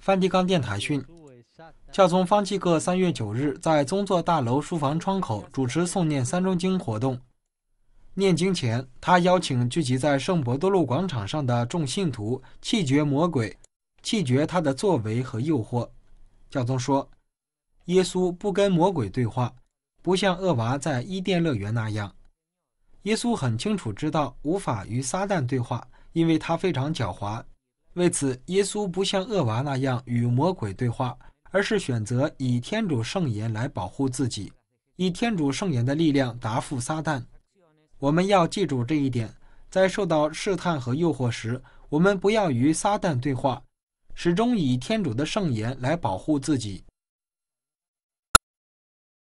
梵蒂冈电台讯，教宗方济各三月九日在宗座大楼书房窗口主持诵念三中经活动。念经前，他邀请聚集在圣伯多禄广场上的众信徒弃绝魔鬼，弃绝他的作为和诱惑。教宗说：“耶稣不跟魔鬼对话，不像恶娃在伊甸乐园那样。耶稣很清楚知道无法与撒旦对话，因为他非常狡猾。”为此，耶稣不像恶娃那样与魔鬼对话，而是选择以天主圣言来保护自己，以天主圣言的力量答复撒旦。我们要记住这一点：在受到试探和诱惑时，我们不要与撒旦对话，始终以天主的圣言来保护自己。